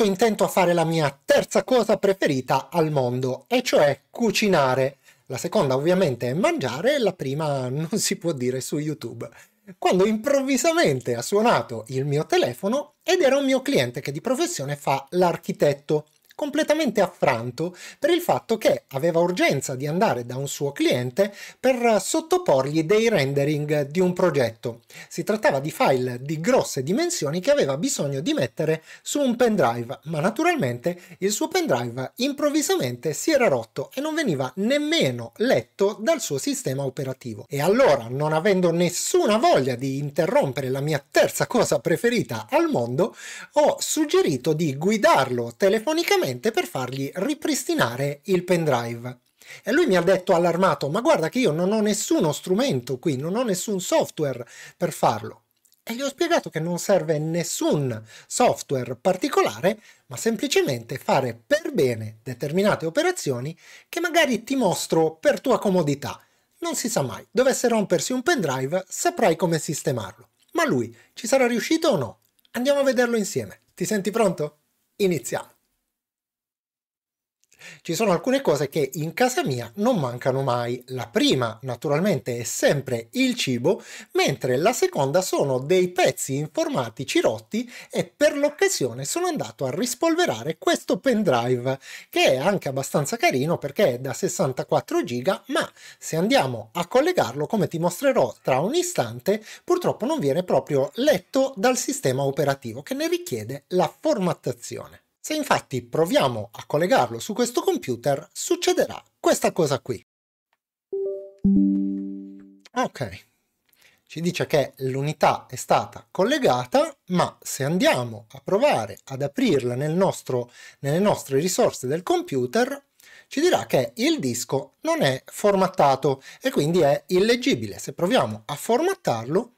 tutto intento a fare la mia terza cosa preferita al mondo, e cioè cucinare. La seconda ovviamente è mangiare, la prima non si può dire su YouTube. Quando improvvisamente ha suonato il mio telefono ed era un mio cliente che di professione fa l'architetto completamente affranto per il fatto che aveva urgenza di andare da un suo cliente per sottoporgli dei rendering di un progetto. Si trattava di file di grosse dimensioni che aveva bisogno di mettere su un pendrive, ma naturalmente il suo pendrive improvvisamente si era rotto e non veniva nemmeno letto dal suo sistema operativo. E allora, non avendo nessuna voglia di interrompere la mia terza cosa preferita al mondo, ho suggerito di guidarlo telefonicamente semplicemente per fargli ripristinare il pendrive. E lui mi ha detto allarmato, ma guarda che io non ho nessuno strumento qui, non ho nessun software per farlo. E gli ho spiegato che non serve nessun software particolare, ma semplicemente fare per bene determinate operazioni che magari ti mostro per tua comodità. Non si sa mai, dovesse rompersi un pendrive saprai come sistemarlo. Ma lui ci sarà riuscito o no? Andiamo a vederlo insieme. Ti senti pronto? Iniziamo! ci sono alcune cose che in casa mia non mancano mai. La prima, naturalmente, è sempre il cibo, mentre la seconda sono dei pezzi informatici rotti e per l'occasione sono andato a rispolverare questo pendrive, che è anche abbastanza carino perché è da 64 giga, ma se andiamo a collegarlo, come ti mostrerò tra un istante, purtroppo non viene proprio letto dal sistema operativo che ne richiede la formattazione. Se infatti proviamo a collegarlo su questo computer, succederà questa cosa qui. Ok, ci dice che l'unità è stata collegata, ma se andiamo a provare ad aprirla nel nostro, nelle nostre risorse del computer, ci dirà che il disco non è formattato e quindi è illeggibile. Se proviamo a formattarlo,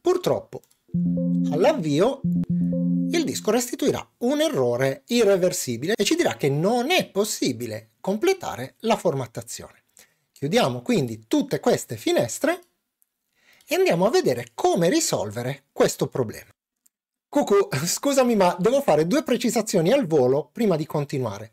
purtroppo All'avvio il disco restituirà un errore irreversibile e ci dirà che non è possibile completare la formattazione. Chiudiamo quindi tutte queste finestre e andiamo a vedere come risolvere questo problema. Cucù, scusami ma devo fare due precisazioni al volo prima di continuare.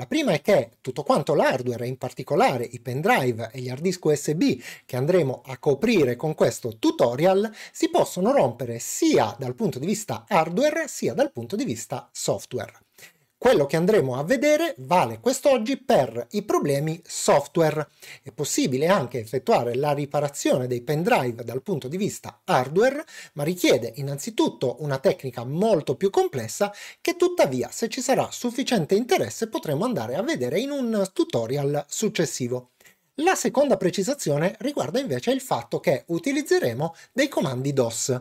La prima è che tutto quanto l'hardware, in particolare i pendrive e gli hard disk USB che andremo a coprire con questo tutorial, si possono rompere sia dal punto di vista hardware sia dal punto di vista software. Quello che andremo a vedere vale quest'oggi per i problemi software. È possibile anche effettuare la riparazione dei pendrive dal punto di vista hardware, ma richiede innanzitutto una tecnica molto più complessa che tuttavia se ci sarà sufficiente interesse potremo andare a vedere in un tutorial successivo. La seconda precisazione riguarda invece il fatto che utilizzeremo dei comandi DOS.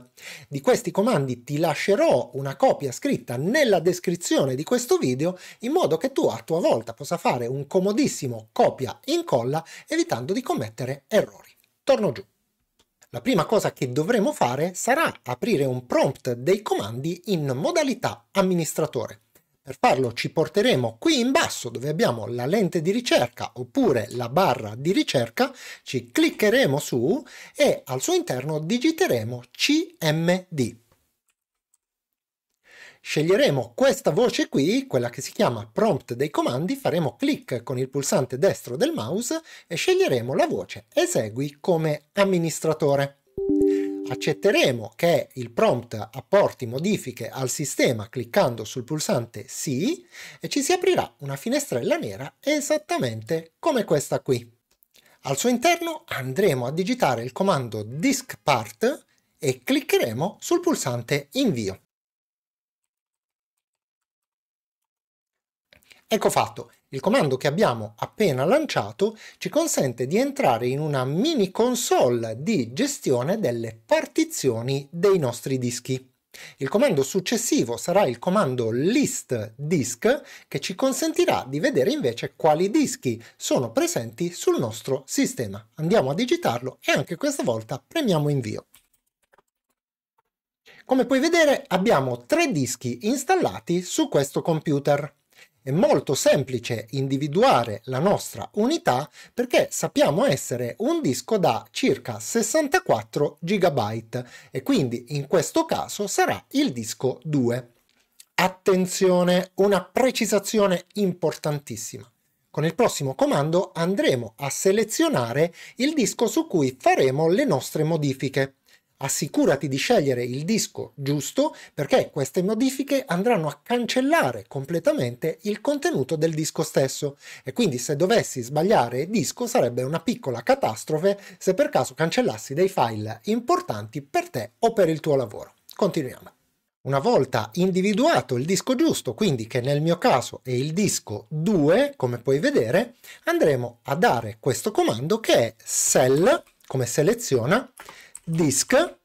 Di questi comandi ti lascerò una copia scritta nella descrizione di questo video in modo che tu a tua volta possa fare un comodissimo copia incolla evitando di commettere errori. Torno giù. La prima cosa che dovremo fare sarà aprire un prompt dei comandi in modalità amministratore. Per farlo ci porteremo qui in basso dove abbiamo la lente di ricerca oppure la barra di ricerca, ci cliccheremo su e al suo interno digiteremo CMD. Sceglieremo questa voce qui, quella che si chiama prompt dei comandi, faremo clic con il pulsante destro del mouse e sceglieremo la voce esegui come amministratore accetteremo che il prompt apporti modifiche al sistema cliccando sul pulsante sì e ci si aprirà una finestrella nera esattamente come questa qui. Al suo interno andremo a digitare il comando diskpart e cliccheremo sul pulsante invio. Ecco fatto, il comando che abbiamo appena lanciato ci consente di entrare in una mini console di gestione delle partizioni dei nostri dischi. Il comando successivo sarà il comando list disk che ci consentirà di vedere invece quali dischi sono presenti sul nostro sistema. Andiamo a digitarlo e anche questa volta premiamo invio. Come puoi vedere abbiamo tre dischi installati su questo computer. È molto semplice individuare la nostra unità perché sappiamo essere un disco da circa 64 GB e quindi in questo caso sarà il disco 2. Attenzione, una precisazione importantissima. Con il prossimo comando andremo a selezionare il disco su cui faremo le nostre modifiche. Assicurati di scegliere il disco giusto perché queste modifiche andranno a cancellare completamente il contenuto del disco stesso e quindi se dovessi sbagliare disco sarebbe una piccola catastrofe se per caso cancellassi dei file importanti per te o per il tuo lavoro. Continuiamo. Una volta individuato il disco giusto, quindi che nel mio caso è il disco 2, come puoi vedere, andremo a dare questo comando che è sell, come seleziona, disk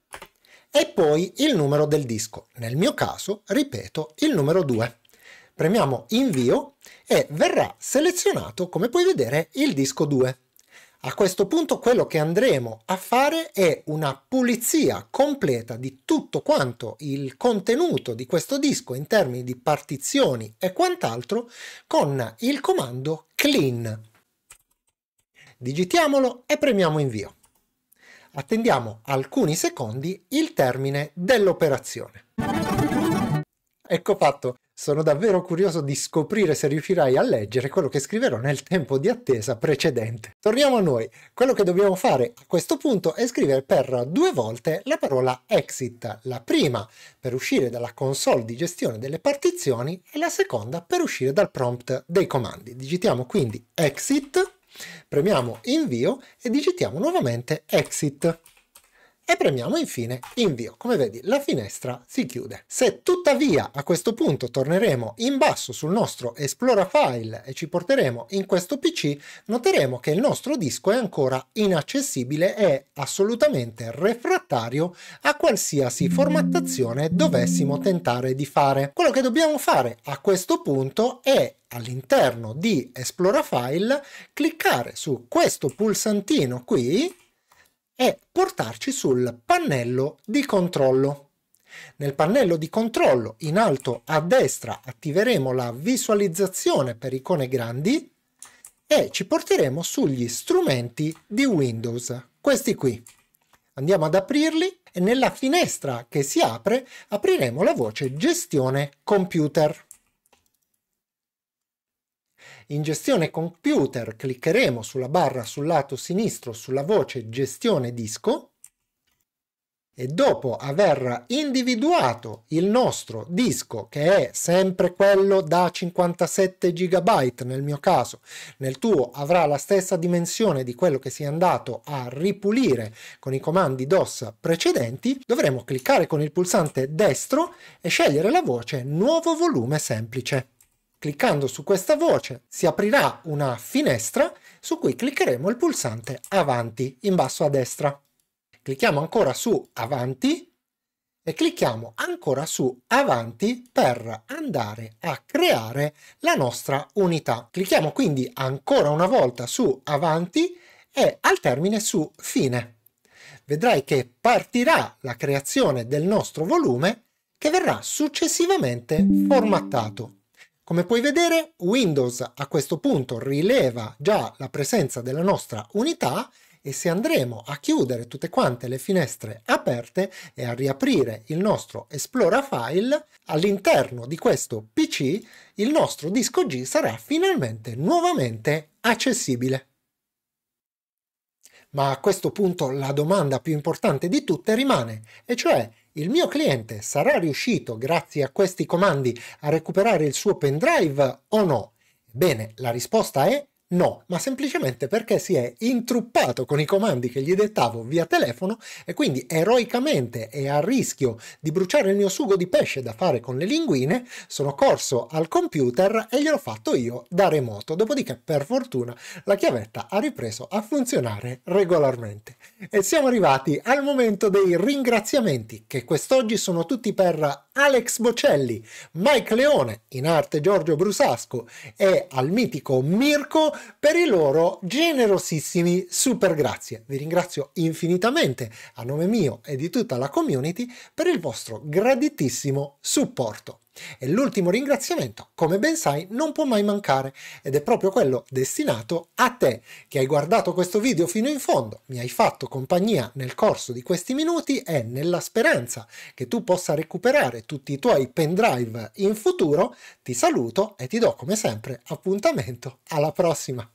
e poi il numero del disco. Nel mio caso, ripeto, il numero 2. Premiamo invio e verrà selezionato, come puoi vedere, il disco 2. A questo punto quello che andremo a fare è una pulizia completa di tutto quanto il contenuto di questo disco in termini di partizioni e quant'altro con il comando clean. Digitiamolo e premiamo invio attendiamo alcuni secondi il termine dell'operazione. Ecco fatto, sono davvero curioso di scoprire se riuscirai a leggere quello che scriverò nel tempo di attesa precedente. Torniamo a noi. Quello che dobbiamo fare a questo punto è scrivere per due volte la parola exit, la prima per uscire dalla console di gestione delle partizioni e la seconda per uscire dal prompt dei comandi. Digitiamo quindi exit Premiamo invio e digitiamo nuovamente exit e premiamo infine invio. Come vedi la finestra si chiude. Se tuttavia a questo punto torneremo in basso sul nostro Explora File e ci porteremo in questo PC, noteremo che il nostro disco è ancora inaccessibile e assolutamente refrattario a qualsiasi formattazione dovessimo tentare di fare. Quello che dobbiamo fare a questo punto è all'interno di Explora File cliccare su questo pulsantino qui è portarci sul pannello di controllo. Nel pannello di controllo in alto a destra attiveremo la visualizzazione per icone grandi e ci porteremo sugli strumenti di Windows, questi qui. Andiamo ad aprirli e nella finestra che si apre apriremo la voce gestione computer. In gestione computer cliccheremo sulla barra sul lato sinistro sulla voce gestione disco e dopo aver individuato il nostro disco che è sempre quello da 57 GB nel mio caso, nel tuo avrà la stessa dimensione di quello che si è andato a ripulire con i comandi DOS precedenti, dovremo cliccare con il pulsante destro e scegliere la voce nuovo volume semplice. Cliccando su questa voce si aprirà una finestra su cui cliccheremo il pulsante avanti in basso a destra. Clicchiamo ancora su avanti e clicchiamo ancora su avanti per andare a creare la nostra unità. Clicchiamo quindi ancora una volta su avanti e al termine su fine. Vedrai che partirà la creazione del nostro volume che verrà successivamente formattato. Come puoi vedere, Windows a questo punto rileva già la presenza della nostra unità e se andremo a chiudere tutte quante le finestre aperte e a riaprire il nostro Explora File, all'interno di questo PC il nostro disco G sarà finalmente nuovamente accessibile. Ma a questo punto la domanda più importante di tutte rimane, e cioè il mio cliente sarà riuscito, grazie a questi comandi, a recuperare il suo pendrive o no? Bene, la risposta è No, ma semplicemente perché si è intruppato con i comandi che gli dettavo via telefono e quindi eroicamente e a rischio di bruciare il mio sugo di pesce da fare con le linguine, sono corso al computer e gliel'ho fatto io da remoto. Dopodiché, per fortuna, la chiavetta ha ripreso a funzionare regolarmente. E siamo arrivati al momento dei ringraziamenti, che quest'oggi sono tutti per Alex Bocelli, Mike Leone, in arte Giorgio Brusasco e al mitico Mirko per i loro generosissimi super grazie. Vi ringrazio infinitamente a nome mio e di tutta la community per il vostro graditissimo supporto. E l'ultimo ringraziamento, come ben sai, non può mai mancare ed è proprio quello destinato a te che hai guardato questo video fino in fondo, mi hai fatto compagnia nel corso di questi minuti e nella speranza che tu possa recuperare tutti i tuoi pendrive in futuro, ti saluto e ti do come sempre appuntamento alla prossima.